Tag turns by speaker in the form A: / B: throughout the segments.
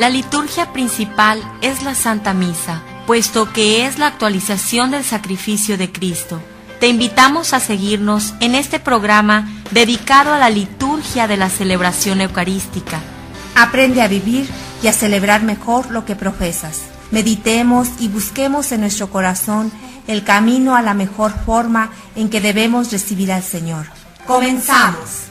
A: La liturgia principal es la Santa Misa, puesto que es la actualización del sacrificio de Cristo. Te invitamos a seguirnos en este programa dedicado a la liturgia de la celebración eucarística. Aprende a vivir y a celebrar mejor lo que profesas. Meditemos y busquemos en nuestro corazón el camino a la mejor forma en que debemos recibir al Señor. Comenzamos.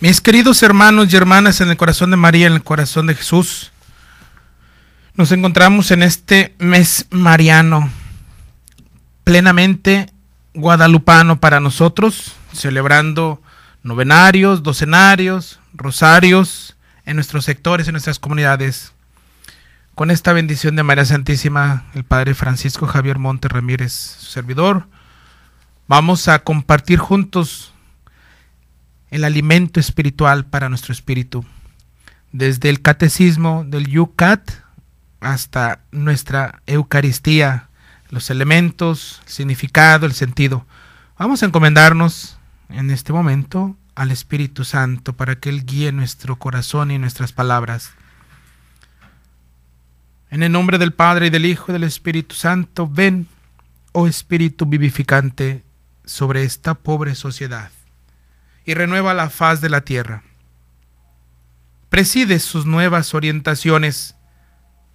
B: Mis queridos hermanos y hermanas en el corazón de María, en el corazón de Jesús, nos encontramos en este mes mariano, plenamente guadalupano para nosotros, celebrando novenarios, docenarios, rosarios en nuestros sectores, en nuestras comunidades. Con esta bendición de María Santísima, el Padre Francisco Javier Monte Ramírez, su servidor, vamos a compartir juntos el alimento espiritual para nuestro espíritu. Desde el catecismo del Yucat hasta nuestra Eucaristía, los elementos, el significado, el sentido. Vamos a encomendarnos en este momento al Espíritu Santo para que Él guíe nuestro corazón y nuestras palabras. En el nombre del Padre y del Hijo y del Espíritu Santo, ven, oh Espíritu vivificante, sobre esta pobre sociedad y renueva la faz de la tierra. Preside sus nuevas orientaciones.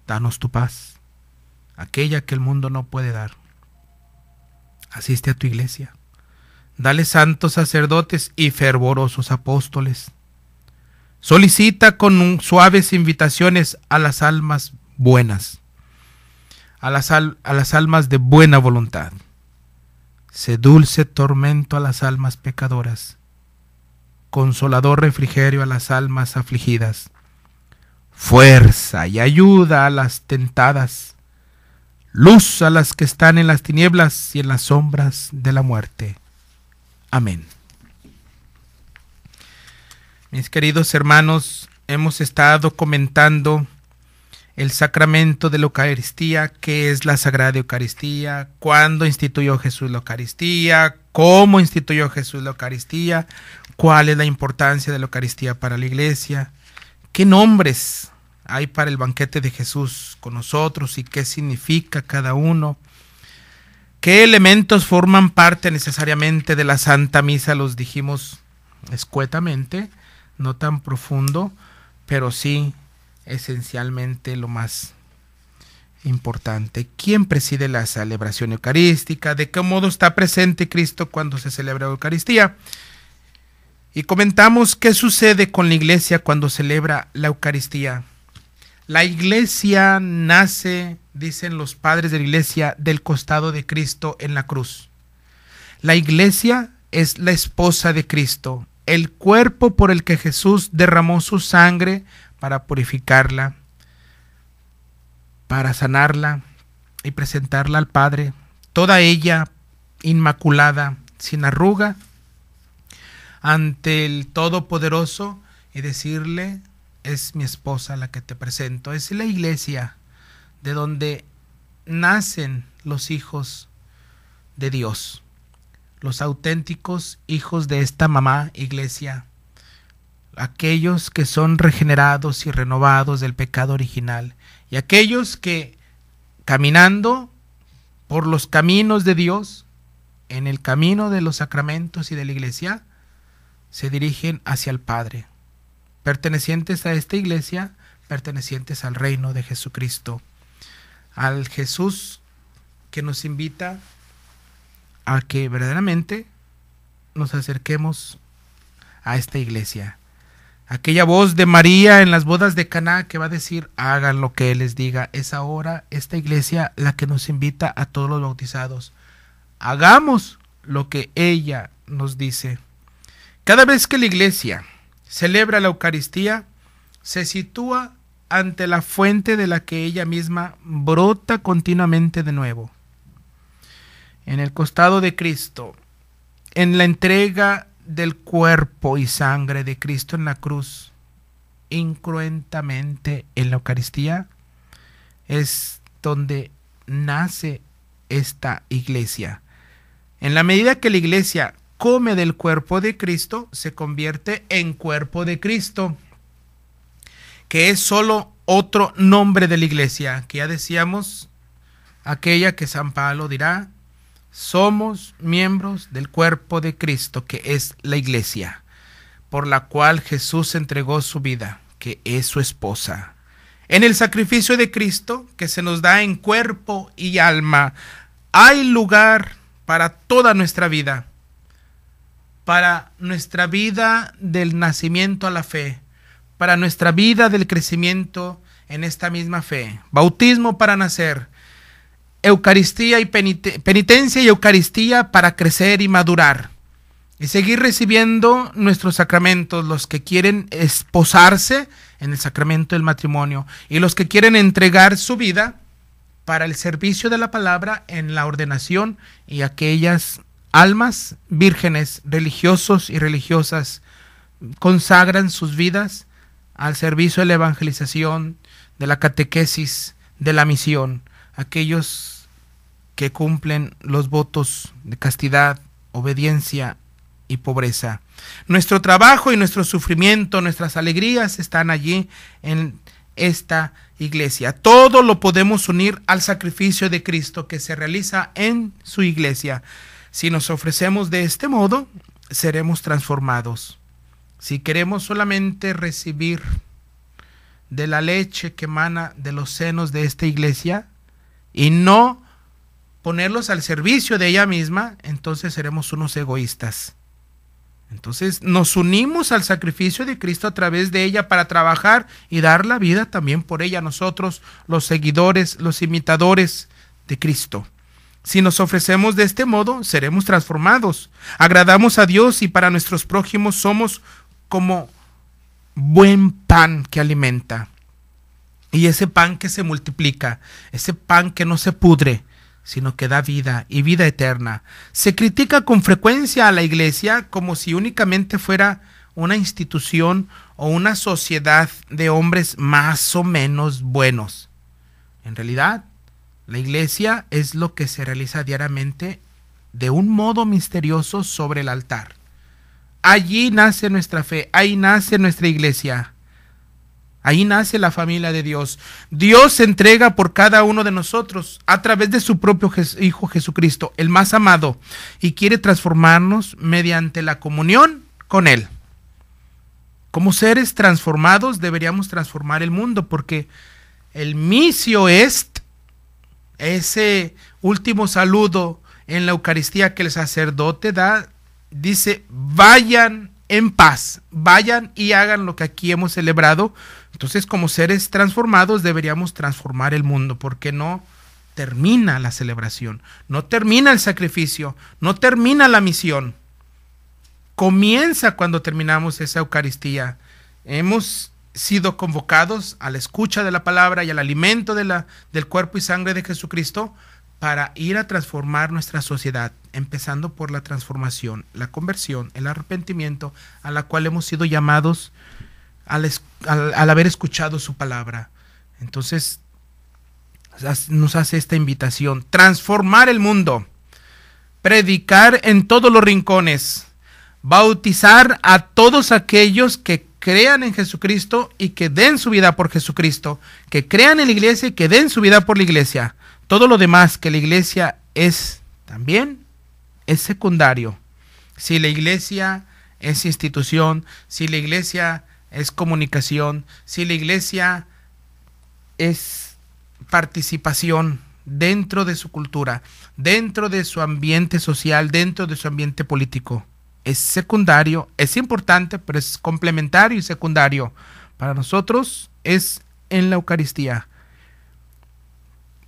B: Danos tu paz, aquella que el mundo no puede dar. Asiste a tu iglesia. Dale santos sacerdotes y fervorosos apóstoles. Solicita con suaves invitaciones a las almas buenas, a las, almas de buena voluntad. Se dulce tormento a las almas pecadoras consolador refrigerio a las almas afligidas, fuerza y ayuda a las tentadas, luz a las que están en las tinieblas y en las sombras de la muerte. Amén. Mis queridos hermanos, hemos estado comentando el sacramento de la Eucaristía, qué es la Sagrada Eucaristía, cuándo instituyó Jesús la Eucaristía, cómo instituyó Jesús la Eucaristía, cuál es la importancia de la Eucaristía para la iglesia, qué nombres hay para el banquete de Jesús con nosotros y qué significa cada uno, qué elementos forman parte necesariamente de la Santa Misa, los dijimos escuetamente, no tan profundo, pero sí esencialmente lo más importante. ¿Quién preside la celebración eucarística? ¿De qué modo está presente Cristo cuando se celebra la Eucaristía? y comentamos qué sucede con la iglesia cuando celebra la Eucaristía. La iglesia nace, dicen los padres de la iglesia, del costado de Cristo en la cruz. La iglesia es la esposa de Cristo, el cuerpo por el que Jesús derramó su sangre para purificarla, para sanarla y presentarla al Padre, toda ella inmaculada, sin arruga ante el Todopoderoso y decirle, es mi esposa la que te presento, es la iglesia de donde nacen los hijos de Dios, los auténticos hijos de esta mamá iglesia, aquellos que son regenerados y renovados del pecado original y aquellos que caminando por los caminos de Dios, en el camino de los sacramentos y de la iglesia, se dirigen hacia el Padre, pertenecientes a esta iglesia, pertenecientes al reino de Jesucristo, al Jesús que nos invita a que verdaderamente nos acerquemos a esta iglesia. Aquella voz de María en las bodas de Caná que va a decir, hagan lo que Él les diga. Es ahora esta iglesia la que nos invita a todos los bautizados. Hagamos lo que ella nos dice. Cada vez que la iglesia celebra la Eucaristía, se sitúa ante la fuente de la que ella misma brota continuamente de nuevo. En el costado de Cristo, en la entrega del cuerpo y sangre de Cristo en la cruz, incruentamente en la Eucaristía, es donde nace esta iglesia. En la medida que la iglesia come del cuerpo de Cristo se convierte en cuerpo de Cristo, que es solo otro nombre de la iglesia, que ya decíamos, aquella que San Pablo dirá, somos miembros del cuerpo de Cristo, que es la iglesia, por la cual Jesús entregó su vida, que es su esposa. En el sacrificio de Cristo, que se nos da en cuerpo y alma, hay lugar para toda nuestra vida para nuestra vida del nacimiento a la fe, para nuestra vida del crecimiento en esta misma fe. Bautismo para nacer, Eucaristía y penitencia y Eucaristía para crecer y madurar. Y seguir recibiendo nuestros sacramentos, los que quieren esposarse en el sacramento del matrimonio y los que quieren entregar su vida para el servicio de la palabra en la ordenación y aquellas almas vírgenes, religiosos y religiosas, consagran sus vidas al servicio de la evangelización, de la catequesis, de la misión. Aquellos que cumplen los votos de castidad, obediencia y pobreza. Nuestro trabajo y nuestro sufrimiento, nuestras alegrías están allí en esta iglesia. Todo lo podemos unir al sacrificio de Cristo que se realiza en su iglesia. Si nos ofrecemos de este modo, seremos transformados. Si queremos solamente recibir de la leche que emana de los senos de esta iglesia y no ponerlos al servicio de ella misma, entonces seremos unos egoístas. Entonces nos unimos al sacrificio de Cristo a través de ella para trabajar y dar la vida también por ella, nosotros, los seguidores, los imitadores de Cristo. Si nos ofrecemos de este modo, seremos transformados, agradamos a Dios y para nuestros prójimos somos como buen pan que alimenta. Y ese pan que se multiplica, ese pan que no se pudre, sino que da vida y vida eterna. Se critica con frecuencia a la Iglesia como si únicamente fuera una institución o una sociedad de hombres más o menos buenos. En realidad, la iglesia es lo que se realiza diariamente de un modo misterioso sobre el altar. Allí nace nuestra fe, ahí nace nuestra iglesia. Ahí nace la familia de Dios. Dios se entrega por cada uno de nosotros a través de su propio Hijo Jesucristo, el más amado, y quiere transformarnos mediante la comunión con Él. Como seres transformados deberíamos transformar el mundo porque el misio es ese último saludo en la Eucaristía que el sacerdote da, dice, vayan en paz, vayan y hagan lo que aquí hemos celebrado. Entonces, como seres transformados, deberíamos transformar el mundo, porque no termina la celebración, no termina el sacrificio, no termina la misión. Comienza cuando terminamos esa Eucaristía. Hemos sido convocados a la escucha de la palabra y al alimento de la, del cuerpo y sangre de Jesucristo para ir a transformar nuestra sociedad, empezando por la transformación, la conversión, el arrepentimiento a la cual hemos sido llamados al, al, haber escuchado su palabra. Entonces, nos hace esta invitación, transformar el mundo, predicar en todos los rincones, bautizar a todos aquellos que crean en Jesucristo y que den su vida por Jesucristo, que crean en la iglesia y que den su vida por la iglesia. Todo lo demás que la iglesia es también es secundario. Si la iglesia es institución, si la iglesia es comunicación, si la iglesia es participación dentro de su cultura, dentro de su ambiente social, dentro de su ambiente político es secundario, es importante, pero es complementario y secundario. Para nosotros es en la Eucaristía.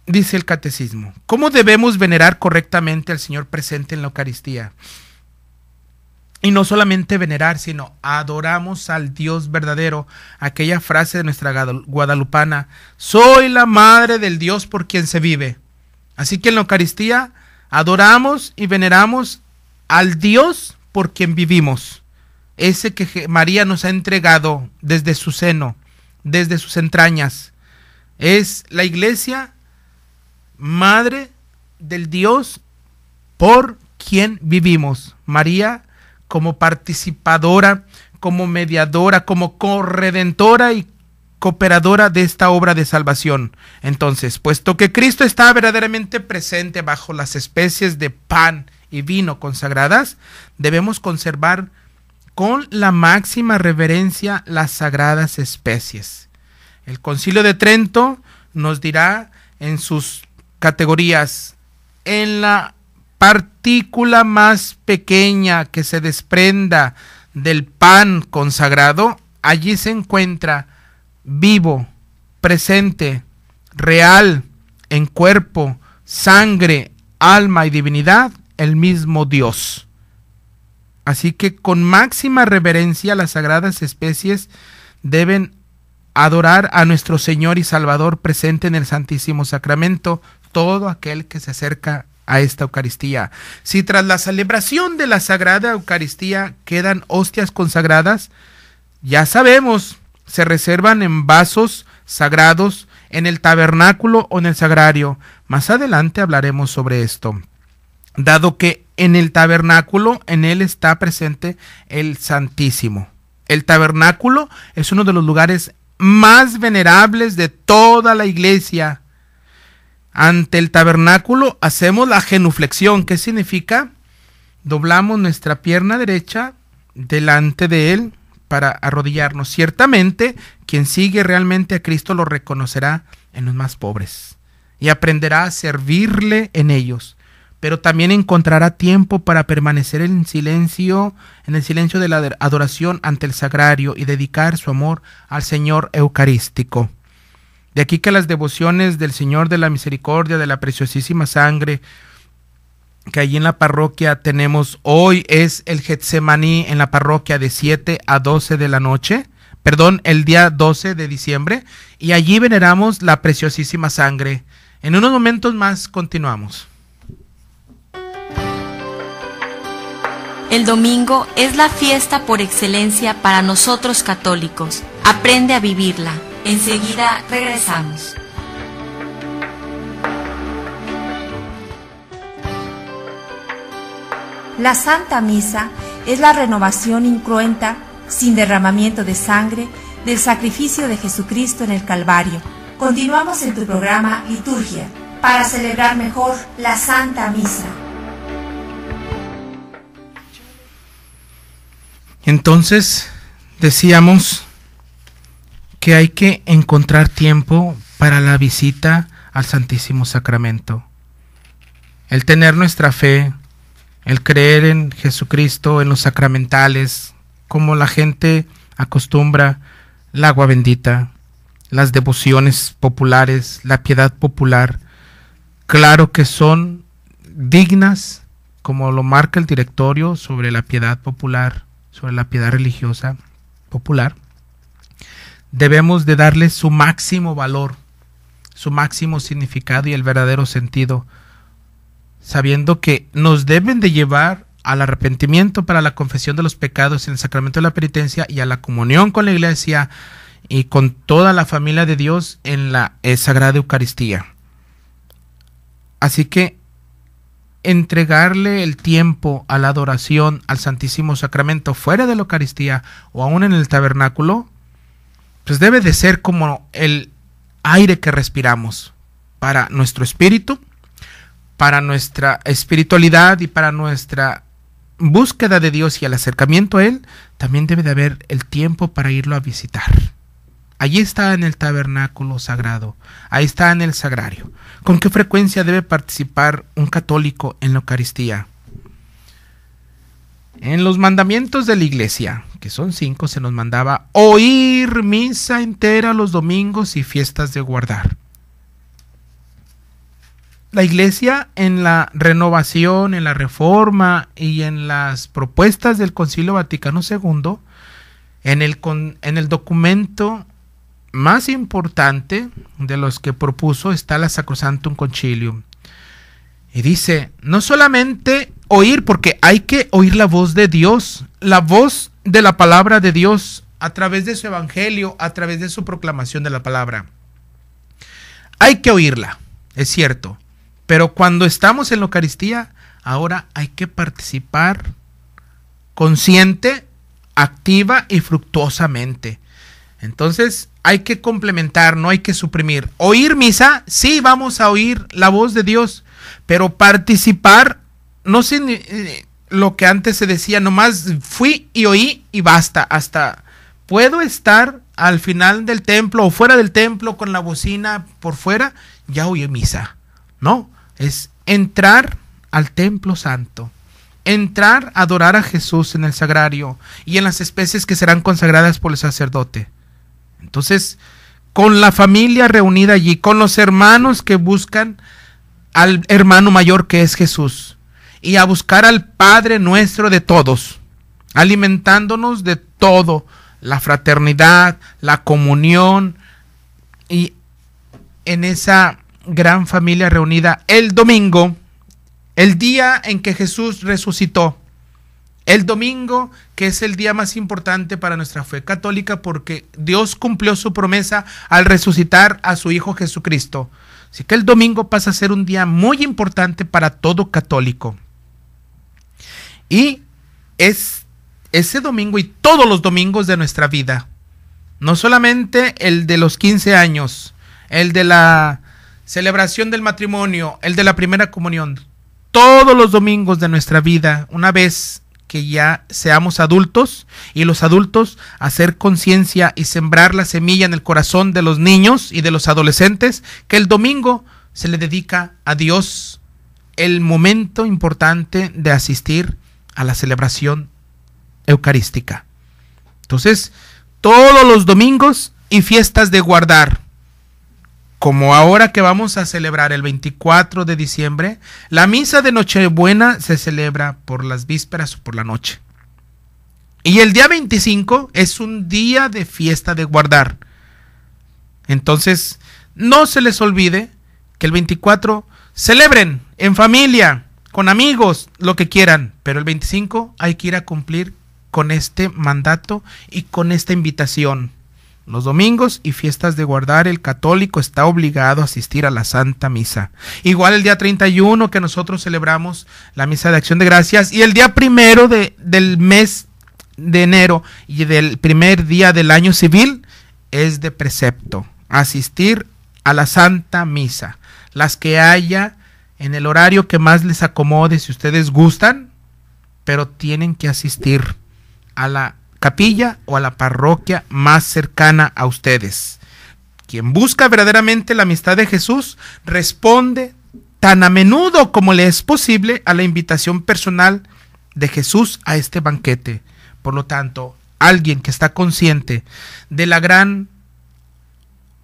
B: Dice el catecismo, ¿cómo debemos venerar correctamente al Señor presente en la Eucaristía? Y no solamente venerar, sino adoramos al Dios verdadero. Aquella frase de nuestra guadalupana, soy la madre del Dios por quien se vive. Así que en la Eucaristía adoramos y veneramos al Dios por quien vivimos, ese que María nos ha entregado desde su seno, desde sus entrañas. Es la iglesia madre del Dios por quien vivimos. María como participadora, como mediadora, como corredentora y cooperadora de esta obra de salvación. Entonces, puesto que Cristo está verdaderamente presente bajo las especies de pan y vino consagradas, debemos conservar con la máxima reverencia las sagradas especies. El Concilio de Trento nos dirá en sus categorías, en la partícula más pequeña que se desprenda del pan consagrado, allí se encuentra vivo, presente, real, en cuerpo, sangre, alma y divinidad, el mismo Dios. Así que con máxima reverencia las sagradas especies deben adorar a nuestro Señor y Salvador presente en el Santísimo Sacramento, todo aquel que se acerca a esta Eucaristía. Si tras la celebración de la Sagrada Eucaristía quedan hostias consagradas, ya sabemos, se reservan en vasos sagrados, en el tabernáculo o en el sagrario. Más adelante hablaremos sobre esto dado que en el tabernáculo, en él está presente el Santísimo. El tabernáculo es uno de los lugares más venerables de toda la iglesia. Ante el tabernáculo hacemos la genuflexión. ¿Qué significa? Doblamos nuestra pierna derecha delante de él para arrodillarnos. Ciertamente, quien sigue realmente a Cristo lo reconocerá en los más pobres y aprenderá a servirle en ellos pero también encontrará tiempo para permanecer en silencio, en el silencio de la adoración ante el sagrario y dedicar su amor al Señor Eucarístico. De aquí que las devociones del Señor de la Misericordia, de la preciosísima sangre, que allí en la parroquia tenemos hoy es el Getsemaní en la parroquia de 7 a 12 de la noche, perdón, el día 12 de diciembre, y allí veneramos la preciosísima sangre. En unos momentos más continuamos.
A: El domingo es la fiesta por excelencia para nosotros católicos. Aprende a vivirla. Enseguida regresamos. La Santa Misa es la renovación incruenta, sin derramamiento de sangre, del sacrificio de Jesucristo en el Calvario. Continuamos en tu programa Liturgia para celebrar mejor la Santa Misa.
B: Entonces, decíamos que hay que encontrar tiempo para la visita al Santísimo Sacramento. El tener nuestra fe, el creer en Jesucristo, en los sacramentales, como la gente acostumbra, el agua bendita, las devociones populares, la piedad popular, claro que son dignas, como lo marca el directorio sobre la piedad popular, sobre la piedad religiosa popular, debemos de darle su máximo valor, su máximo significado y el verdadero sentido, sabiendo que nos deben de llevar al arrepentimiento para la confesión de los pecados en el sacramento de la penitencia y a la comunión con la iglesia y con toda la familia de Dios en la eh, Sagrada Eucaristía. Así que entregarle el tiempo a la adoración al Santísimo Sacramento fuera de la Eucaristía o aún en el tabernáculo, pues debe de ser como el aire que respiramos para nuestro espíritu, para nuestra espiritualidad y para nuestra búsqueda de Dios y el acercamiento a Él, también debe de haber el tiempo para irlo a visitar. Allí está en el tabernáculo sagrado, ahí está en el sagrario. ¿Con qué frecuencia debe participar un católico en la Eucaristía? En los mandamientos de la iglesia, que son cinco, se nos mandaba oír misa entera los domingos y fiestas de guardar. La iglesia en la renovación, en la reforma y en las propuestas del Concilio Vaticano II, en el, en el documento más importante de los que propuso está la Sacrosantum concilio Y dice, no solamente oír, porque hay que oír la voz de Dios, la voz de la palabra de Dios a través de su evangelio, a través de su proclamación de la palabra. Hay que oírla, es cierto, pero cuando estamos en la Eucaristía, ahora hay que participar consciente, activa y fructuosamente. Entonces hay que complementar, no hay que suprimir. Oír misa, sí, vamos a oír la voz de Dios, pero participar, no sé eh, lo que antes se decía, nomás fui y oí y basta, hasta puedo estar al final del templo o fuera del templo con la bocina por fuera, ya oí misa. No, es entrar al templo santo, entrar a adorar a Jesús en el sagrario y en las especies que serán consagradas por el sacerdote. Entonces, con la familia reunida allí, con los hermanos que buscan al hermano mayor que es Jesús y a buscar al Padre nuestro de todos, alimentándonos de todo, la fraternidad, la comunión y en esa gran familia reunida el domingo, el día en que Jesús resucitó el domingo, que es el día más importante para nuestra fe católica, porque Dios cumplió su promesa al resucitar a su Hijo Jesucristo. Así que el domingo pasa a ser un día muy importante para todo católico. Y es ese domingo y todos los domingos de nuestra vida. No solamente el de los 15 años, el de la celebración del matrimonio, el de la primera comunión. Todos los domingos de nuestra vida, una vez que ya seamos adultos y los adultos hacer conciencia y sembrar la semilla en el corazón de los niños y de los adolescentes que el domingo se le dedica a Dios el momento importante de asistir a la celebración eucarística. Entonces, todos los domingos y fiestas de guardar como ahora que vamos a celebrar el 24 de diciembre, la misa de Nochebuena se celebra por las vísperas o por la noche. Y el día 25 es un día de fiesta de guardar. Entonces, no se les olvide que el 24 celebren en familia, con amigos, lo que quieran, pero el 25 hay que ir a cumplir con este mandato y con esta invitación. Los domingos y fiestas de guardar, el católico está obligado a asistir a la Santa Misa. Igual el día 31 que nosotros celebramos la Misa de Acción de Gracias y el día primero del mes de enero y del primer día del año civil es de precepto, asistir a la Santa Misa, las que haya en el horario que más les acomode si ustedes gustan, pero tienen que asistir a la capilla o a la parroquia más cercana a ustedes. Quien busca verdaderamente la amistad de Jesús responde tan a menudo como le es posible a la invitación personal de Jesús a este banquete. Por lo tanto, alguien que está consciente de la gran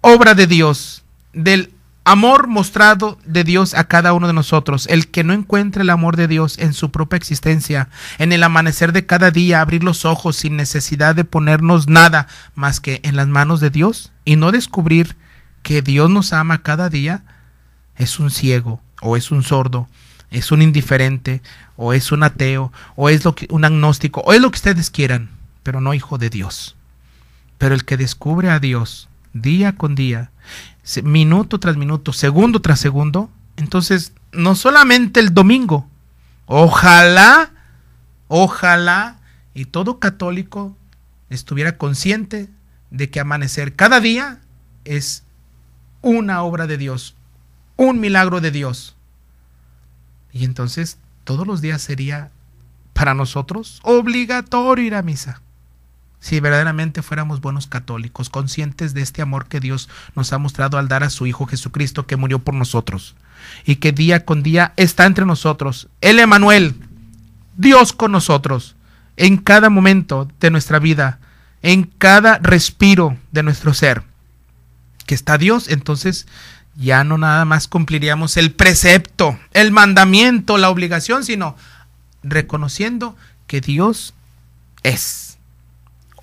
B: obra de Dios, del Amor mostrado de Dios a cada uno de nosotros. El que no encuentre el amor de Dios en su propia existencia, en el amanecer de cada día, abrir los ojos sin necesidad de ponernos nada más que en las manos de Dios y no descubrir que Dios nos ama cada día, es un ciego o es un sordo, es un indiferente o es un ateo o es lo que, un agnóstico o es lo que ustedes quieran, pero no hijo de Dios. Pero el que descubre a Dios día con día, minuto tras minuto, segundo tras segundo, entonces no solamente el domingo, ojalá, ojalá y todo católico estuviera consciente de que amanecer cada día es una obra de Dios, un milagro de Dios. Y entonces todos los días sería para nosotros obligatorio ir a misa si verdaderamente fuéramos buenos católicos, conscientes de este amor que Dios nos ha mostrado al dar a su Hijo Jesucristo que murió por nosotros y que día con día está entre nosotros. El Emanuel, Dios con nosotros, en cada momento de nuestra vida, en cada respiro de nuestro ser, que está Dios, entonces ya no nada más cumpliríamos el precepto, el mandamiento, la obligación, sino reconociendo que Dios es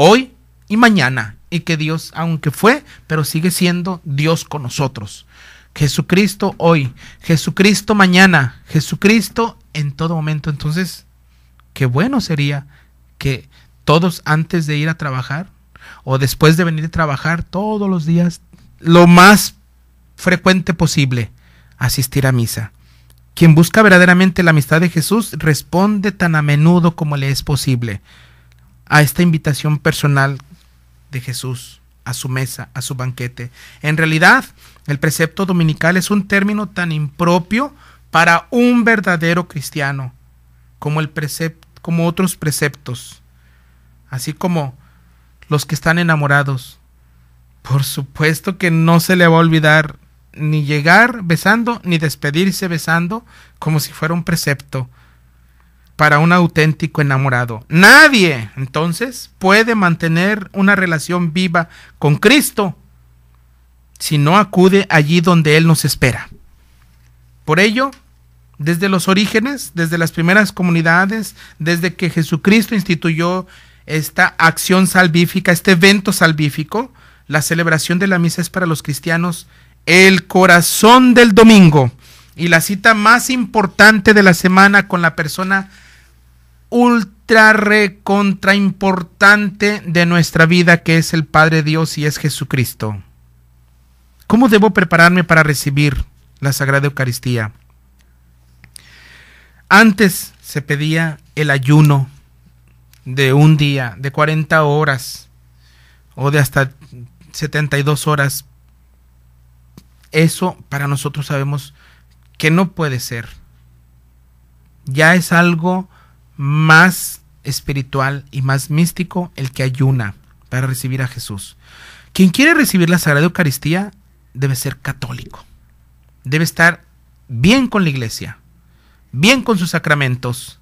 B: hoy y mañana, y que Dios, aunque fue, pero sigue siendo Dios con nosotros. Jesucristo hoy, Jesucristo mañana, Jesucristo en todo momento. Entonces, qué bueno sería que todos antes de ir a trabajar o después de venir a trabajar todos los días, lo más frecuente posible, asistir a misa. Quien busca verdaderamente la amistad de Jesús responde tan a menudo como le es posible a esta invitación personal de Jesús a su mesa, a su banquete. En realidad, el precepto dominical es un término tan impropio para un verdadero cristiano como el como otros preceptos, así como los que están enamorados. Por supuesto que no se le va a olvidar ni llegar besando, ni despedirse besando, como si fuera un precepto para un auténtico enamorado. Nadie, entonces, puede mantener una relación viva con Cristo si no acude allí donde Él nos espera. Por ello, desde los orígenes, desde las primeras comunidades, desde que Jesucristo instituyó esta acción salvífica, este evento salvífico, la celebración de la misa es para los cristianos el corazón del domingo y la cita más importante de la semana con la persona ultra contra importante de nuestra vida que es el Padre Dios y es Jesucristo. ¿Cómo debo prepararme para recibir la Sagrada Eucaristía? Antes se pedía el ayuno de un día, de 40 horas o de hasta 72 horas. Eso para nosotros sabemos que no puede ser. Ya es algo más espiritual y más místico el que ayuna para recibir a Jesús. Quien quiere recibir la Sagrada Eucaristía debe ser católico, debe estar bien con la iglesia, bien con sus sacramentos.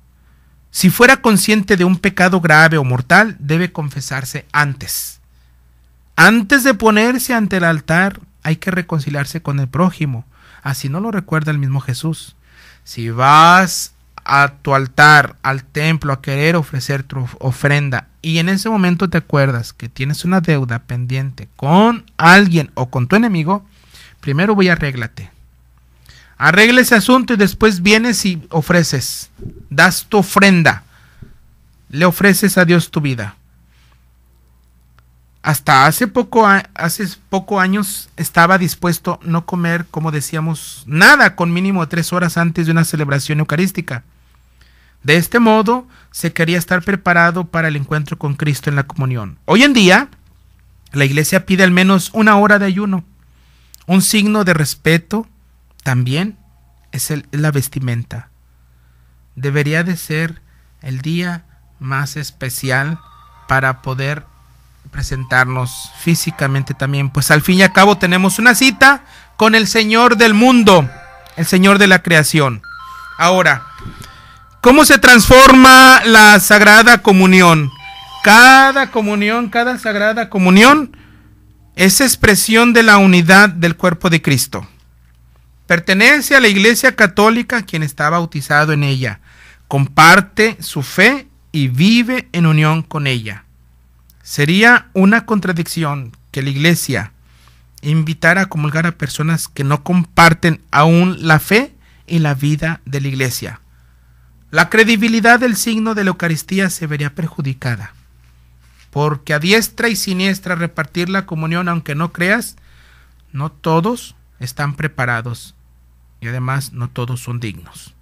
B: Si fuera consciente de un pecado grave o mortal, debe confesarse antes. Antes de ponerse ante el altar, hay que reconciliarse con el prójimo. Así no lo recuerda el mismo Jesús. Si vas a tu altar, al templo, a querer ofrecer tu ofrenda y en ese momento te acuerdas que tienes una deuda pendiente con alguien o con tu enemigo, primero voy a arréglate. Arregla ese asunto y después vienes y ofreces, das tu ofrenda, le ofreces a Dios tu vida. Hasta hace poco, hace poco años estaba dispuesto no comer, como decíamos, nada con mínimo tres horas antes de una celebración eucarística. De este modo, se quería estar preparado para el encuentro con Cristo en la comunión. Hoy en día, la iglesia pide al menos una hora de ayuno. Un signo de respeto también es la vestimenta. Debería de ser el día más especial para poder presentarnos físicamente también, pues al fin y al cabo tenemos una cita con el Señor del mundo, el Señor de la creación. Ahora, ¿Cómo se transforma la Sagrada Comunión? Cada comunión, cada Sagrada Comunión es expresión de la unidad del cuerpo de Cristo. Pertenece a la Iglesia Católica quien está bautizado en ella, comparte su fe y vive en unión con ella. Sería una contradicción que la Iglesia invitara a comulgar a personas que no comparten aún la fe y la vida de la Iglesia la credibilidad del signo de la Eucaristía se vería perjudicada, porque a diestra y siniestra repartir la comunión, aunque no creas, no todos están preparados y además no todos son dignos.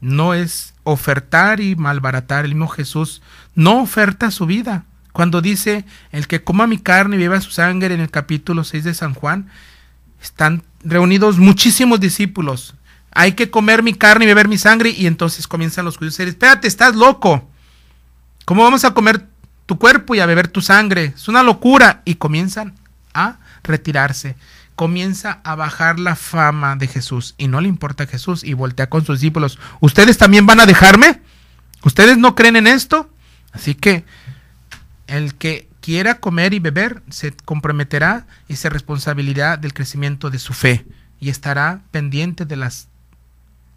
B: No es ofertar y malbaratar. El mismo Jesús no oferta su vida. Cuando dice, el que coma mi carne y beba su sangre en el capítulo 6 de San Juan, están reunidos muchísimos discípulos hay que comer mi carne y beber mi sangre. Y entonces comienzan los judíos a decir, espérate, estás loco. ¿Cómo vamos a comer tu cuerpo y a beber tu sangre? Es una locura. Y comienzan a retirarse. Comienza a bajar la fama de Jesús y no le importa a Jesús y voltea con sus discípulos. ¿Ustedes también van a dejarme? ¿Ustedes no creen en esto? Así que el que quiera comer y beber se comprometerá y se responsabilidad del crecimiento de su fe y estará pendiente de las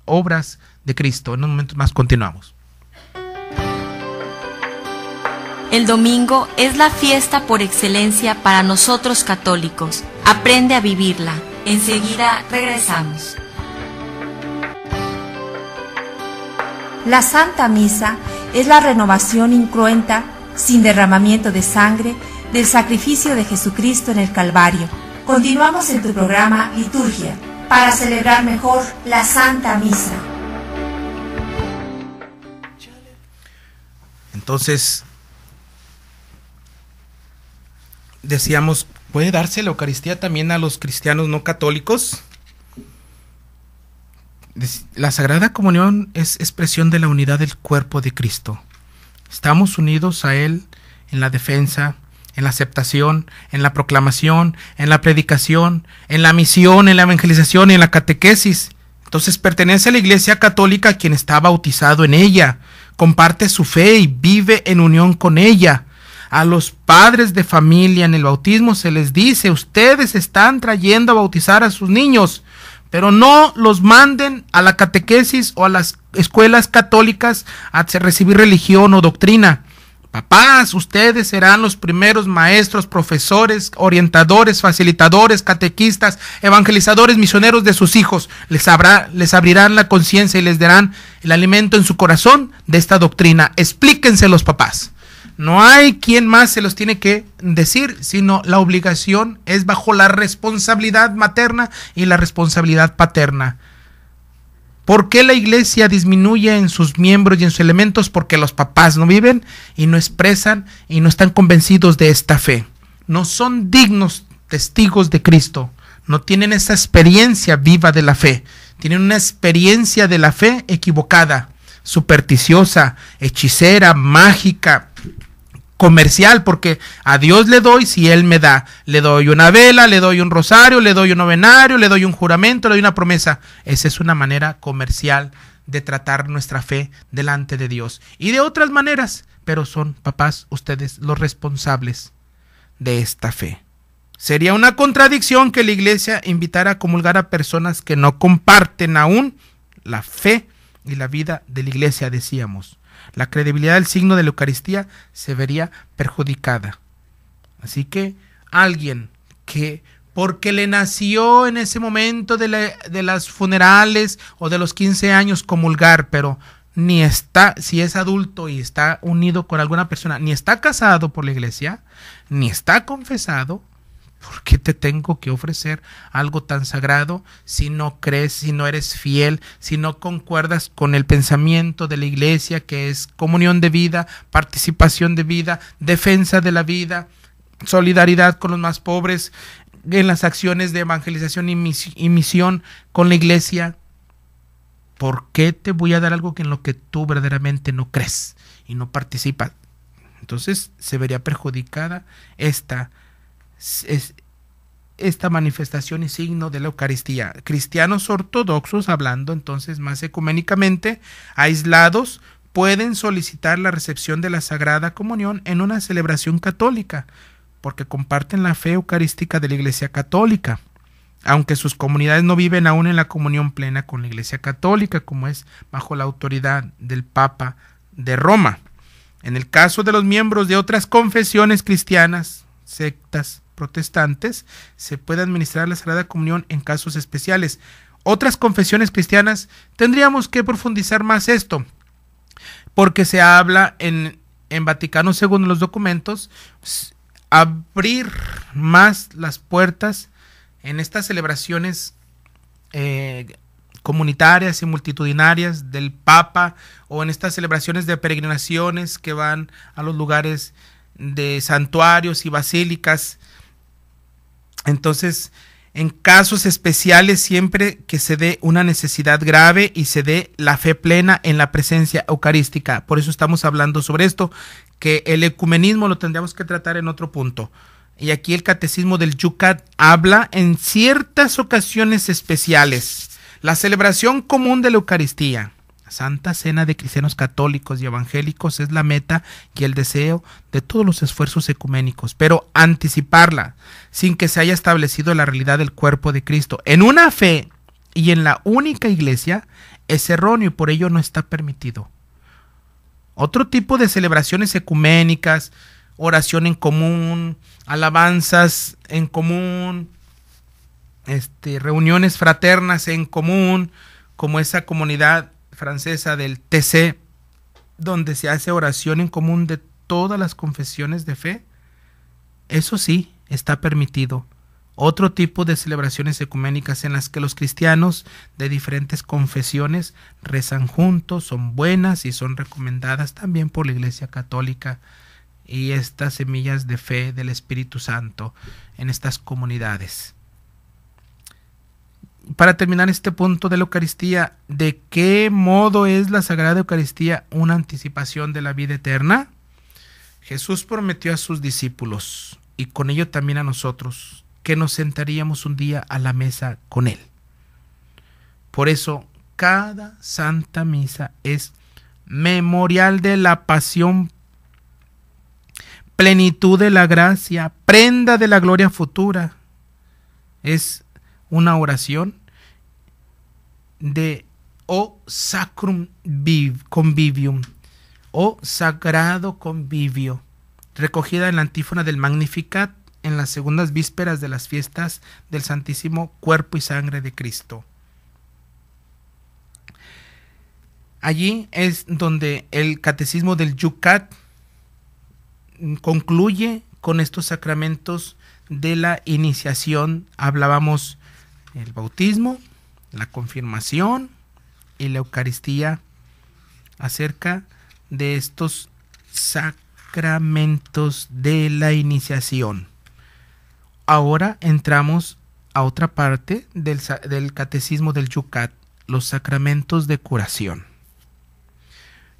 B: obras de Cristo. En un momento más continuamos.
A: El domingo es la fiesta por excelencia para nosotros católicos. Aprende a vivirla. Enseguida regresamos. La Santa Misa es la renovación incruenta, sin derramamiento de sangre, del sacrificio de Jesucristo en el Calvario. Continuamos en tu programa Liturgia para celebrar mejor la Santa Misa.
B: Entonces, decíamos, ¿puede darse la Eucaristía también a los cristianos no católicos? La Sagrada Comunión es expresión de la unidad del cuerpo de Cristo. Estamos unidos a Él en la defensa, en la aceptación, en la proclamación, en la predicación, en la misión, en la evangelización, y en la catequesis. Entonces pertenece a la Iglesia Católica quien está bautizado en ella, comparte su fe y vive en unión con ella. A los padres de familia en el bautismo se les dice, ustedes están trayendo a bautizar a sus niños, pero no los manden a la catequesis o a las escuelas católicas a recibir religión o doctrina. Papás, ustedes serán los primeros maestros, profesores, orientadores, facilitadores, catequistas, evangelizadores, misioneros de sus hijos. Les, les abrirán la conciencia y les darán el alimento en su corazón de esta doctrina. Explíquense los papás. No hay quien más se los tiene que decir, sino la obligación es bajo la responsabilidad materna y la responsabilidad paterna. ¿Por qué la iglesia disminuye en sus miembros y en sus elementos? Porque los papás no viven y no expresan y no están convencidos de esta fe. No son dignos testigos de Cristo. No tienen esa experiencia viva de la fe. Tienen una experiencia de la fe equivocada, supersticiosa, hechicera, mágica, comercial, porque a Dios le doy si Él me da. Le doy una vela, le doy un rosario, le doy un novenario, le doy un juramento, le doy una promesa. Esa es una manera comercial de tratar nuestra fe delante de Dios. Y de otras maneras, pero son, papás, ustedes los responsables de esta fe. Sería una contradicción que la iglesia invitara a comulgar a personas que no comparten aún la fe y la vida de la iglesia, decíamos la credibilidad del signo de la Eucaristía se vería perjudicada. Así que alguien que porque le nació en ese momento de, las funerales o de los 15 años comulgar, pero ni está, si es adulto y está unido con alguna persona, ni está casado por la iglesia, ni está confesado, ¿Por qué te tengo que ofrecer algo tan sagrado si no crees, si no eres fiel, si no concuerdas con el pensamiento de la iglesia que es comunión de vida, participación de vida, defensa de la vida, solidaridad con los más pobres, en las acciones de evangelización y, misión con la iglesia? ¿Por qué te voy a dar algo que en lo que tú verdaderamente no crees y no participas? Entonces se vería perjudicada esta es, esta manifestación y signo de la Eucaristía. Cristianos ortodoxos, hablando entonces más ecuménicamente, aislados, pueden solicitar la recepción de la Sagrada Comunión en una celebración católica, porque comparten la fe eucarística de la Iglesia Católica, aunque sus comunidades no viven aún en la comunión plena con la Iglesia Católica, como es bajo la autoridad del Papa de Roma. En el caso de los miembros de otras confesiones cristianas, sectas, protestantes, se puede administrar la Sagrada Comunión en casos especiales. Otras confesiones cristianas, tendríamos que profundizar más esto, porque se habla en, en Vaticano, según los documentos, abrir más las puertas en estas celebraciones eh, comunitarias y multitudinarias del Papa o en estas celebraciones de peregrinaciones que van a los lugares de santuarios y basílicas entonces, en casos especiales, siempre que se dé una necesidad grave y se dé la fe plena en la presencia eucarística. Por eso estamos hablando sobre esto, que el ecumenismo lo tendríamos que tratar en otro punto. Y aquí el catecismo del Yucat habla en ciertas ocasiones especiales. La celebración común de la Eucaristía, Santa Cena de cristianos católicos y evangélicos es la meta y el deseo de todos los esfuerzos ecuménicos, pero anticiparla sin que se haya establecido la realidad del cuerpo de Cristo en una fe y en la única iglesia es erróneo y por ello no está permitido. Otro tipo de celebraciones ecuménicas, oración en común, alabanzas en común, este, reuniones fraternas en común, como esa comunidad francesa del TC, donde se hace oración en común de todas las confesiones de fe, eso sí, está permitido. Otro tipo de celebraciones ecuménicas en las que los cristianos de diferentes confesiones rezan juntos son buenas y son recomendadas también por la Iglesia Católica y estas semillas de fe del Espíritu Santo en estas comunidades para terminar este punto de la Eucaristía, ¿de qué modo es la Sagrada Eucaristía una anticipación de la vida eterna? Jesús prometió a sus discípulos y con ello también a nosotros que nos sentaríamos un día a la mesa con Él. Por eso, cada santa misa es memorial de la pasión, plenitud de la gracia, prenda de la gloria futura. Es una oración de O Sacrum Convivium, O Sagrado Convivio, recogida en la antífona del Magnificat en las segundas vísperas de las fiestas del Santísimo Cuerpo y Sangre de Cristo. Allí es donde el catecismo del Yucat concluye con estos sacramentos de la iniciación. Hablábamos el bautismo, la confirmación y la Eucaristía acerca de estos sacramentos de la iniciación. Ahora entramos a otra parte del, catecismo del Yucat, los sacramentos de curación.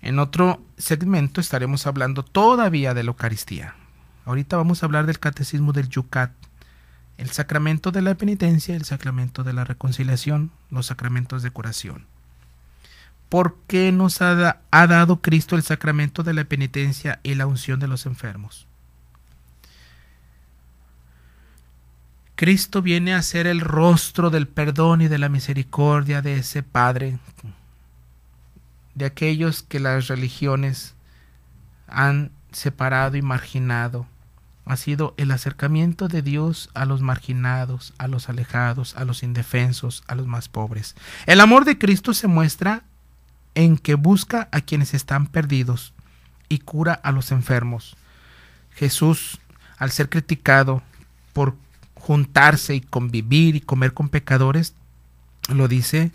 B: En otro segmento estaremos hablando todavía de la Eucaristía. Ahorita vamos a hablar del catecismo del Yucat el sacramento de la penitencia, el sacramento de la reconciliación, los sacramentos de curación. ¿Por qué nos ha, dado Cristo el sacramento de la penitencia y la unción de los enfermos? Cristo viene a ser el rostro del perdón y de la misericordia de ese Padre, de aquellos que las religiones han separado y marginado ha sido el acercamiento de Dios a los marginados, a los alejados, a los indefensos, a los más pobres. El amor de Cristo se muestra en que busca a quienes están perdidos y cura a los enfermos. Jesús, al ser criticado por juntarse y convivir y comer con pecadores, lo dice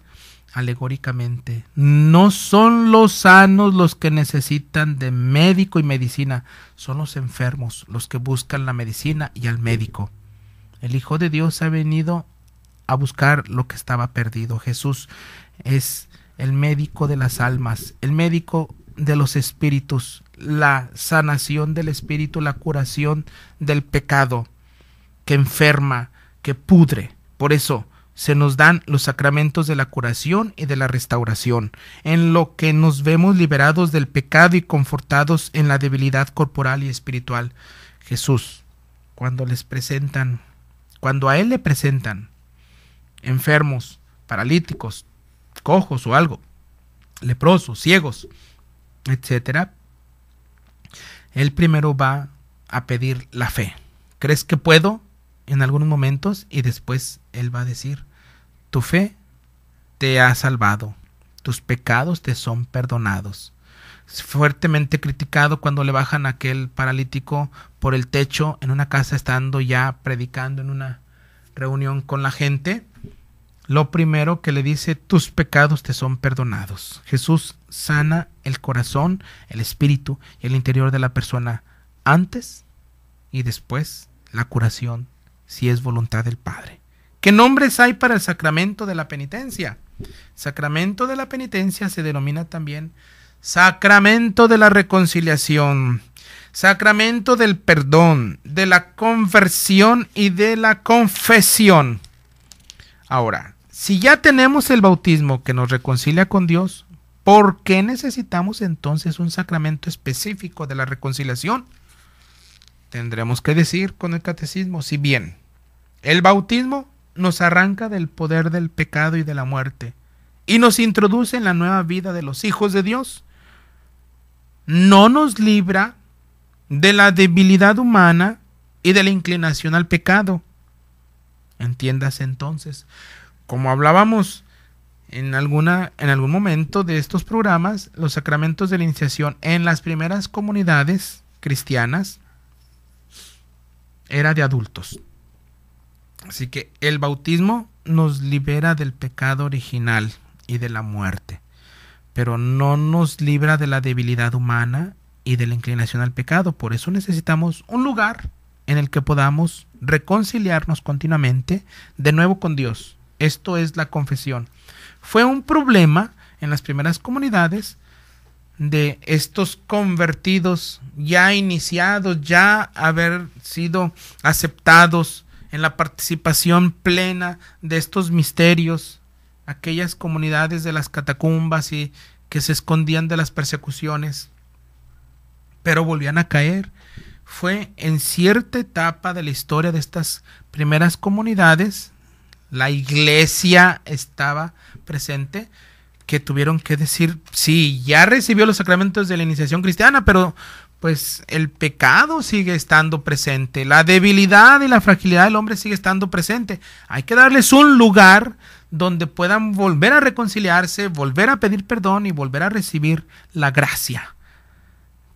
B: alegóricamente, no son los sanos los que necesitan de médico y medicina, son los enfermos los que buscan la medicina y al médico. El Hijo de Dios ha venido a buscar lo que estaba perdido. Jesús es el médico de las almas, el médico de los espíritus, la sanación del espíritu, la curación del pecado que enferma, que pudre. Por eso, se nos dan los sacramentos de la curación y de la restauración, en lo que nos vemos liberados del pecado y confortados en la debilidad corporal y espiritual. Jesús, cuando les presentan, cuando a Él le presentan enfermos, paralíticos, cojos o algo, leprosos, ciegos, etc., Él primero va a pedir la fe. ¿Crees que puedo? En algunos momentos y después él va a decir, tu fe te ha salvado, tus pecados te son perdonados. fuertemente criticado cuando le bajan a aquel paralítico por el techo en una casa estando ya predicando en una reunión con la gente. Lo primero que le dice, tus pecados te son perdonados. Jesús sana el corazón, el espíritu y el interior de la persona antes y después la curación, si es voluntad del Padre. ¿Qué nombres hay para el sacramento de la penitencia? Sacramento de la penitencia se denomina también sacramento de la reconciliación, sacramento del perdón, de la conversión y de la confesión. Ahora, si ya tenemos el bautismo que nos reconcilia con Dios, ¿por qué necesitamos entonces un sacramento específico de la reconciliación? Tendremos que decir con el catecismo, si bien el bautismo nos arranca del poder del pecado y de la muerte y nos introduce en la nueva vida de los hijos de Dios. No nos libra de la debilidad humana y de la inclinación al pecado. Entiéndase entonces, como hablábamos en, alguna, en algún momento de estos programas, los sacramentos de la iniciación en las primeras comunidades cristianas era de adultos. Así que el bautismo nos libera del pecado original y de la muerte, pero no nos libra de la debilidad humana y de la inclinación al pecado. Por eso necesitamos un lugar en el que podamos reconciliarnos continuamente de nuevo con Dios. Esto es la confesión. Fue un problema en las primeras comunidades de estos convertidos ya iniciados, ya haber sido aceptados en la participación plena de estos misterios, aquellas comunidades de las catacumbas y que se escondían de las persecuciones, pero volvían a caer. Fue en cierta etapa de la historia de estas primeras comunidades, la iglesia estaba presente, que tuvieron que decir, sí, ya recibió los sacramentos de la iniciación cristiana, pero pues el pecado sigue estando presente, la debilidad y la fragilidad del hombre sigue estando presente. Hay que darles un lugar donde puedan volver a reconciliarse, volver a pedir perdón y volver a recibir la gracia.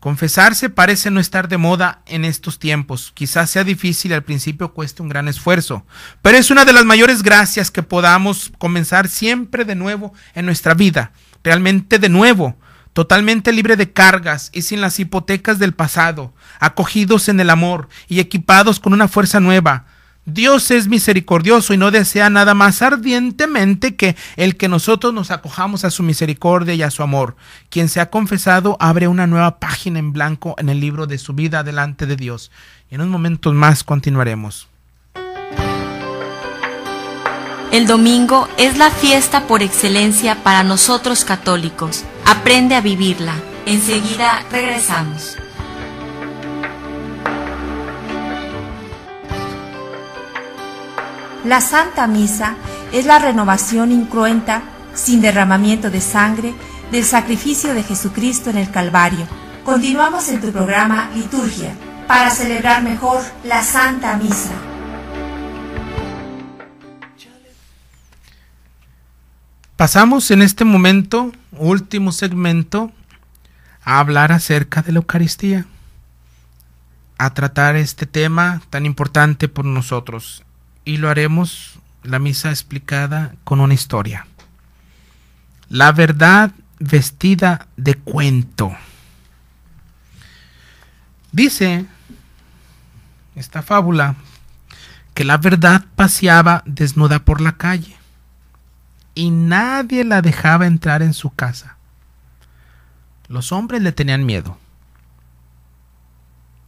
B: Confesarse parece no estar de moda en estos tiempos. Quizás sea difícil y al principio cueste un gran esfuerzo, pero es una de las mayores gracias que podamos comenzar siempre de nuevo en nuestra vida, realmente de nuevo, totalmente libre de cargas y sin las hipotecas del pasado, acogidos en el amor y equipados con una fuerza nueva. Dios es misericordioso y no desea nada más ardientemente que el que nosotros nos acojamos a su misericordia y a su amor. Quien se ha confesado abre una nueva página en blanco en el libro de su vida delante de Dios. Y en unos momentos más continuaremos.
A: El domingo es la fiesta por excelencia para nosotros católicos Aprende a vivirla. Enseguida regresamos. La Santa Misa es la renovación incruenta, sin derramamiento de sangre, del sacrificio de Jesucristo en el Calvario. Continuamos en tu programa Liturgia para celebrar mejor la Santa Misa.
B: Pasamos en este momento último segmento a hablar acerca de la Eucaristía, a tratar este tema tan importante por nosotros. Y lo haremos la misa explicada con una historia. La verdad vestida de cuento. Dice esta fábula que la verdad paseaba desnuda por la calle y nadie la dejaba entrar en su casa. Los hombres le tenían miedo.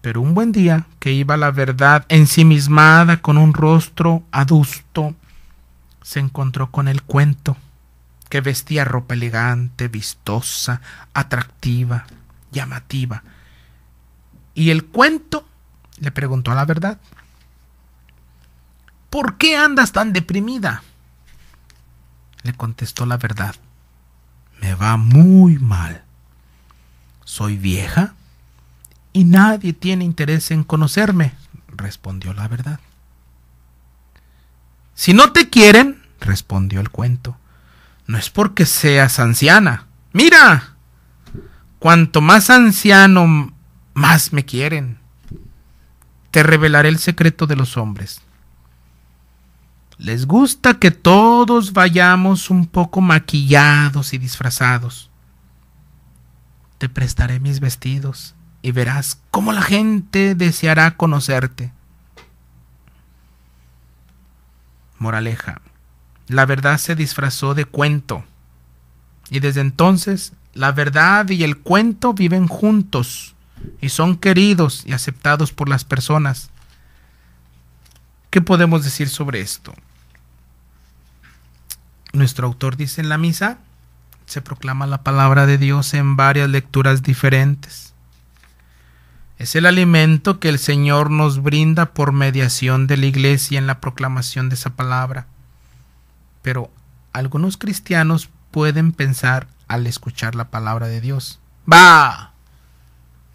B: Pero un buen día que iba la verdad ensimismada con un rostro adusto, se encontró con el cuento, que vestía ropa elegante, vistosa, atractiva, llamativa. Y el cuento le preguntó a la verdad, ¿por qué andas tan deprimida? le contestó la verdad. Me va muy mal. Soy vieja y nadie tiene interés en conocerme, respondió la verdad. Si no te quieren, respondió el cuento, no es porque seas anciana. Mira, cuanto más anciano, más me quieren. Te revelaré el secreto de los hombres. Les gusta que todos vayamos un poco maquillados y disfrazados. Te prestaré mis vestidos y verás cómo la gente deseará conocerte. Moraleja. La verdad se disfrazó de cuento. Y desde entonces, la verdad y el cuento viven juntos y son queridos y aceptados por las personas. ¿Qué podemos decir sobre esto? Nuestro autor dice en la misa, se proclama la palabra de Dios en varias lecturas diferentes. Es el alimento que el Señor nos brinda por mediación de la Iglesia en la proclamación de esa palabra. Pero algunos cristianos pueden pensar al escuchar la palabra de Dios. ¡Va!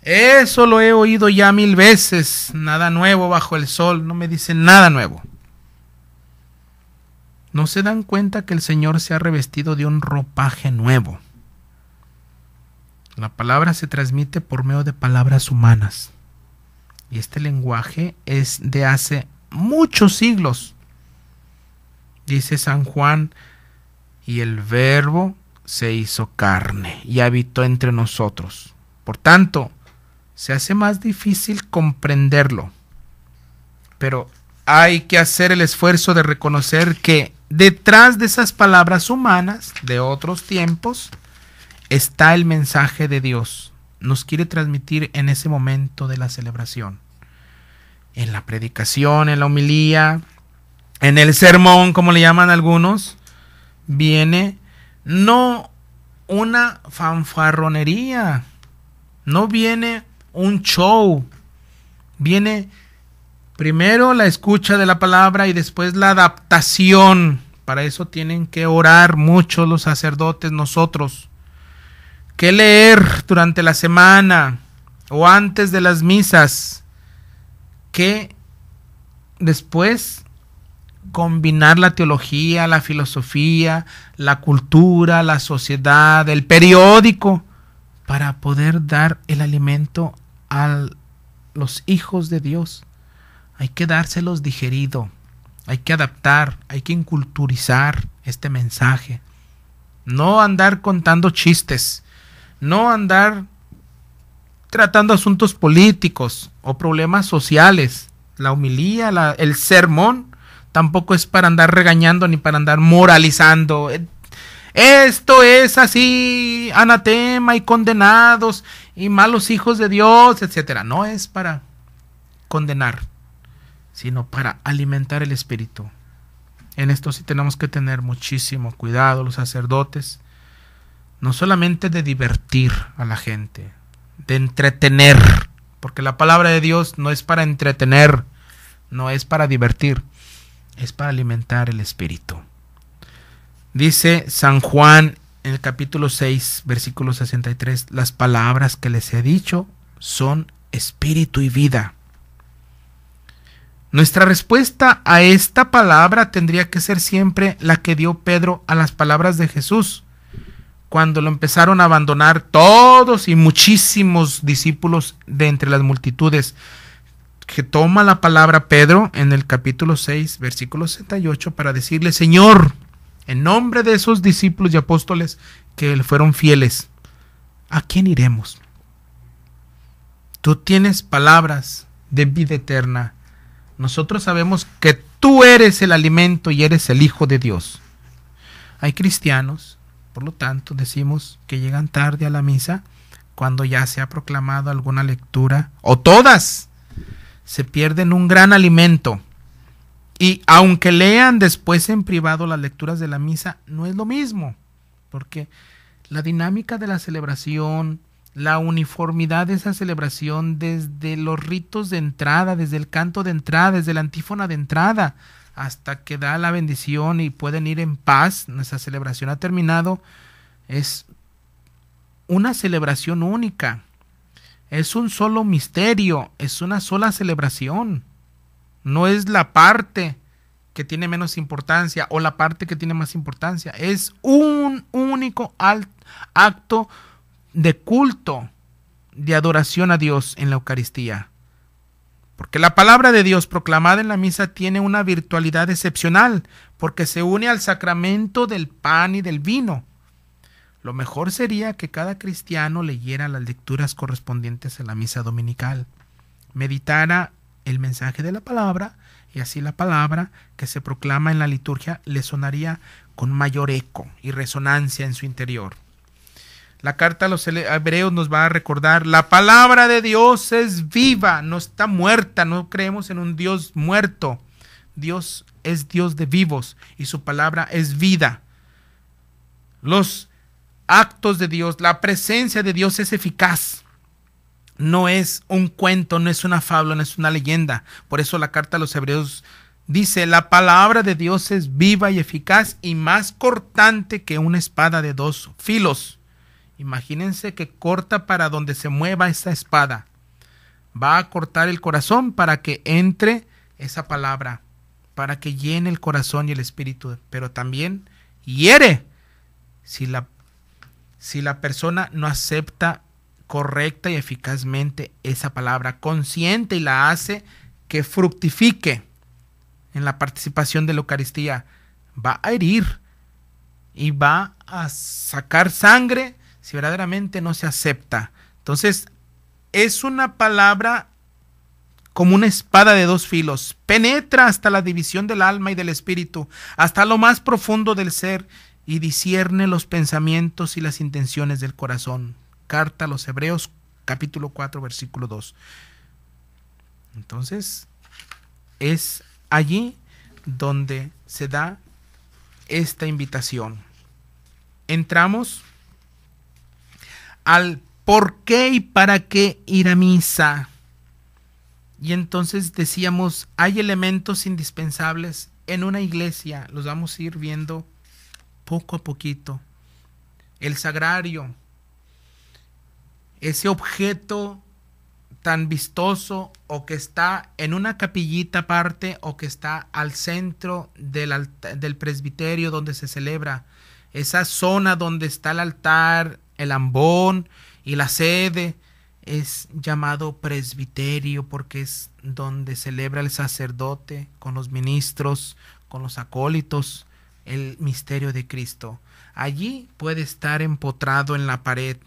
B: Eso lo he oído ya mil veces. Nada nuevo bajo el sol. No me dicen nada nuevo no se dan cuenta que el Señor se ha revestido de un ropaje nuevo. La palabra se transmite por medio de palabras humanas. Y este lenguaje es de hace muchos siglos. Dice San Juan, y el verbo se hizo carne y habitó entre nosotros. Por tanto, se hace más difícil comprenderlo. Pero hay que hacer el esfuerzo de reconocer que Detrás de esas palabras humanas de otros tiempos está el mensaje de Dios. Nos quiere transmitir en ese momento de la celebración. En la predicación, en la homilía, en el sermón, como le llaman algunos, viene no una fanfarronería, no viene un show, viene Primero la escucha de la palabra y después la adaptación. Para eso tienen que orar mucho los sacerdotes nosotros. ¿Qué leer durante la semana o antes de las misas? que después combinar la teología, la filosofía, la cultura, la sociedad, el periódico, para poder dar el alimento a los hijos de Dios? hay que dárselos digerido, hay que adaptar, hay que inculturizar este mensaje. No andar contando chistes, no andar tratando asuntos políticos o problemas sociales. La humilía, el sermón, tampoco es para andar regañando ni para andar moralizando. Eh, esto es así, anatema y condenados y malos hijos de Dios, etcétera. No es para condenar, sino para alimentar el espíritu. En esto sí tenemos que tener muchísimo cuidado los sacerdotes, no solamente de divertir a la gente, de entretener, porque la palabra de Dios no es para entretener, no es para divertir, es para alimentar el espíritu. Dice San Juan en el capítulo 6, versículo 63, las palabras que les he dicho son espíritu y vida. Nuestra respuesta a esta palabra tendría que ser siempre la que dio Pedro a las palabras de Jesús, cuando lo empezaron a abandonar todos y muchísimos discípulos de entre las multitudes, que toma la palabra Pedro en el capítulo 6, versículo 68, para decirle, Señor, en nombre de esos discípulos y apóstoles que le fueron fieles, ¿a quién iremos? Tú tienes palabras de vida eterna nosotros sabemos que tú eres el alimento y eres el Hijo de Dios. Hay cristianos, por lo tanto, decimos que llegan tarde a la misa cuando ya se ha proclamado alguna lectura, o todas, se pierden un gran alimento. Y aunque lean después en privado las lecturas de la misa, no es lo mismo, porque la dinámica de la celebración, la uniformidad de esa celebración desde los ritos de entrada, desde el canto de entrada, desde la antífona de entrada, hasta que da la bendición y pueden ir en paz, nuestra celebración ha terminado, es una celebración única, es un solo misterio, es una sola celebración, no es la parte que tiene menos importancia o la parte que tiene más importancia, es un único acto de culto, de adoración a Dios en la Eucaristía. Porque la palabra de Dios proclamada en la misa tiene una virtualidad excepcional, porque se une al sacramento del pan y del vino. Lo mejor sería que cada cristiano leyera las lecturas correspondientes a la misa dominical, meditara el mensaje de la palabra, y así la palabra que se proclama en la liturgia le sonaría con mayor eco y resonancia en su interior. La carta a los hebreos nos va a recordar, la palabra de Dios es viva, no está muerta, no creemos en un Dios muerto. Dios es Dios de vivos y su palabra es vida. Los actos de Dios, la presencia de Dios es eficaz. No es un cuento, no es una fábula, no es una leyenda. Por eso la carta a los hebreos dice, la palabra de Dios es viva y eficaz y más cortante que una espada de dos filos. Imagínense que corta para donde se mueva esa espada. Va a cortar el corazón para que entre esa palabra, para que llene el corazón y el espíritu, pero también hiere si la, si la persona no acepta correcta y eficazmente esa palabra, consciente y la hace que fructifique en la participación de la Eucaristía, va a herir y va a sacar sangre si verdaderamente no se acepta. Entonces, es una palabra como una espada de dos filos, penetra hasta la división del alma y del espíritu, hasta lo más profundo del ser, y discierne los pensamientos y las intenciones del corazón. Carta a los Hebreos capítulo 4 versículo 2. Entonces, es allí donde se da esta invitación. Entramos al por qué y para qué ir a misa. Y entonces decíamos, hay elementos indispensables en una iglesia, los vamos a ir viendo poco a poquito. El sagrario, ese objeto tan vistoso o que está en una capillita aparte o que está al centro del, del presbiterio donde se celebra, esa zona donde está el altar, el ambón y la sede es llamado presbiterio porque es donde celebra el sacerdote con los ministros, con los acólitos, el misterio de Cristo. Allí puede estar empotrado en la pared,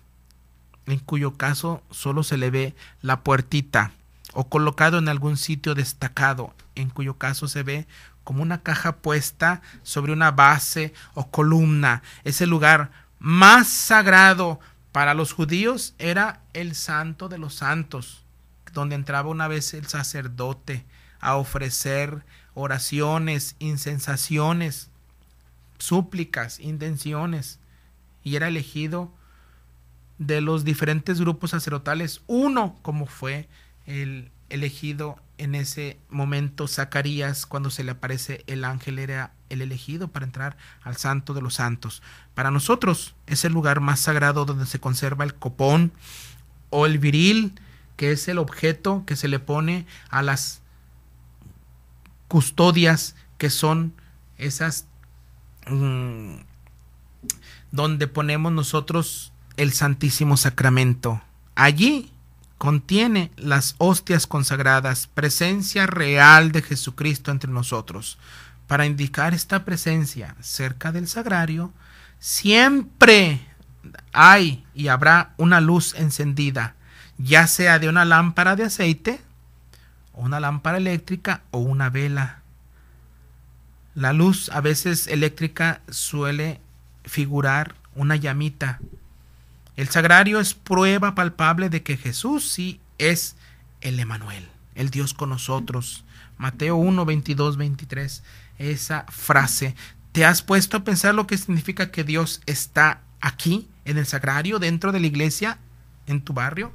B: en cuyo caso solo se le ve la puertita, o colocado en algún sitio destacado, en cuyo caso se ve como una caja puesta sobre una base o columna. Ese lugar más sagrado para los judíos era el santo de los santos, donde entraba una vez el sacerdote a ofrecer oraciones, insensaciones, súplicas, intenciones, y era elegido de los diferentes grupos sacerdotales, uno como fue el elegido en ese momento Zacarías cuando se le aparece el ángel era el elegido para entrar al Santo de los Santos. Para nosotros es el lugar más sagrado donde se conserva el copón o el viril, que es el objeto que se le pone a las custodias que son esas mm, donde ponemos nosotros el Santísimo Sacramento. Allí contiene las hostias consagradas, presencia real de Jesucristo entre nosotros para indicar esta presencia cerca del sagrario, siempre hay y habrá una luz encendida, ya sea de una lámpara de aceite, una lámpara eléctrica o una vela. La luz a veces eléctrica suele figurar una llamita. El sagrario es prueba palpable de que Jesús sí es el Emanuel, el Dios con nosotros. Mateo 1, 22, 23 esa frase. ¿Te has puesto a pensar lo que significa que Dios está aquí, en el sagrario, dentro de la iglesia, en tu barrio?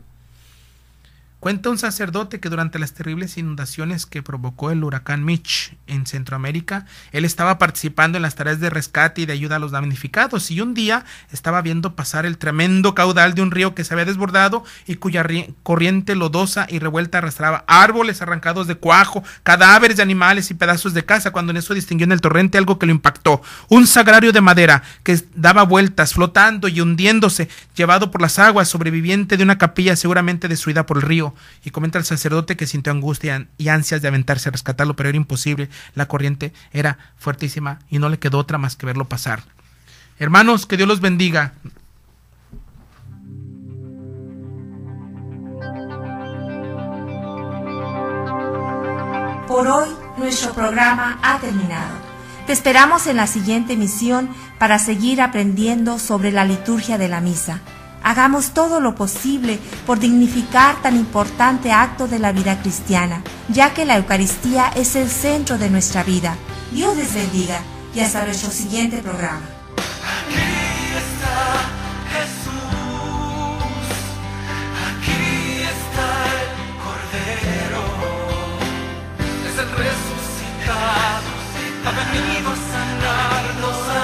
B: Cuenta un sacerdote que durante las terribles inundaciones que provocó el huracán Mitch en Centroamérica, él estaba participando en las tareas de rescate y de ayuda a los damnificados y un día estaba viendo pasar el tremendo caudal de un río que se había desbordado y cuya corriente lodosa y revuelta arrastraba árboles arrancados de cuajo, cadáveres de animales y pedazos de casa, cuando en eso distinguió en el torrente algo que lo impactó, un sagrario de madera que daba vueltas, flotando y hundiéndose, llevado por las aguas, sobreviviente de una capilla seguramente destruida por el río y comenta el sacerdote que sintió angustia y ansias de aventarse a rescatarlo, pero era imposible, la corriente era fuertísima y no le quedó otra más que verlo pasar. Hermanos, que Dios los bendiga.
A: Por hoy nuestro programa ha terminado. Te esperamos en la siguiente misión para seguir aprendiendo sobre la liturgia de la misa. Hagamos todo lo posible por dignificar tan importante acto de la vida cristiana, ya que la Eucaristía es el centro de nuestra vida. Dios les bendiga y hasta nuestro siguiente programa. a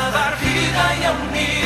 B: a dar vida y a unir.